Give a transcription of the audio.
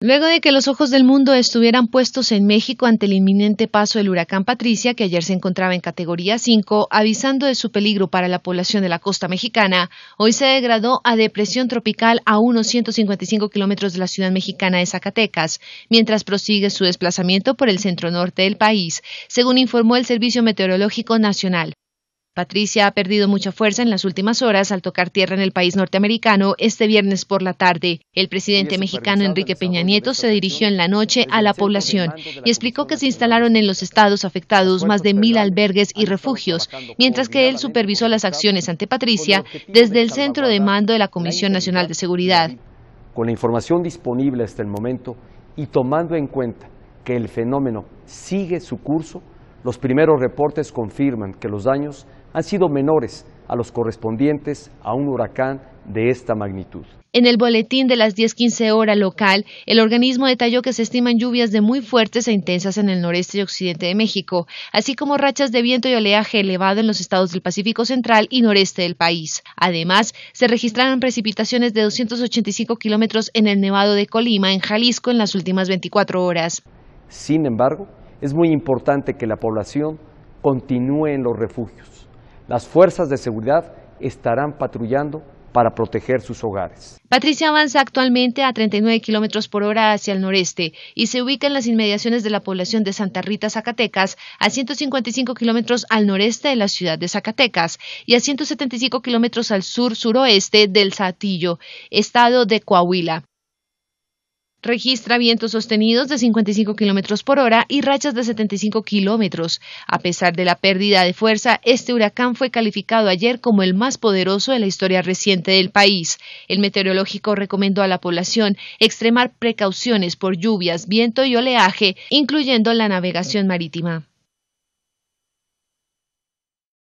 Luego de que los ojos del mundo estuvieran puestos en México ante el inminente paso del huracán Patricia, que ayer se encontraba en categoría 5, avisando de su peligro para la población de la costa mexicana, hoy se degradó a depresión tropical a unos 155 kilómetros de la ciudad mexicana de Zacatecas, mientras prosigue su desplazamiento por el centro norte del país, según informó el Servicio Meteorológico Nacional. Patricia ha perdido mucha fuerza en las últimas horas al tocar tierra en el país norteamericano este viernes por la tarde. El presidente mexicano Enrique Peña Nieto se dirigió en la noche a la población y explicó que se instalaron en los estados afectados más de mil albergues y refugios, mientras que él supervisó las acciones ante Patricia desde el centro de mando de la Comisión Nacional de Seguridad. Con la información disponible hasta el momento y tomando en cuenta que el fenómeno sigue su curso, los primeros reportes confirman que los daños han sido menores a los correspondientes a un huracán de esta magnitud. En el boletín de las 10:15 horas local, el organismo detalló que se estiman lluvias de muy fuertes e intensas en el noreste y occidente de México, así como rachas de viento y oleaje elevado en los estados del Pacífico Central y noreste del país. Además, se registraron precipitaciones de 285 kilómetros en el Nevado de Colima, en Jalisco, en las últimas 24 horas. Sin embargo, es muy importante que la población continúe en los refugios las fuerzas de seguridad estarán patrullando para proteger sus hogares. Patricia avanza actualmente a 39 kilómetros por hora hacia el noreste y se ubica en las inmediaciones de la población de Santa Rita, Zacatecas, a 155 kilómetros al noreste de la ciudad de Zacatecas y a 175 kilómetros al sur-suroeste del Satillo, estado de Coahuila registra vientos sostenidos de 55 kilómetros por hora y rachas de 75 kilómetros. A pesar de la pérdida de fuerza, este huracán fue calificado ayer como el más poderoso de la historia reciente del país. El meteorológico recomendó a la población extremar precauciones por lluvias, viento y oleaje, incluyendo la navegación marítima.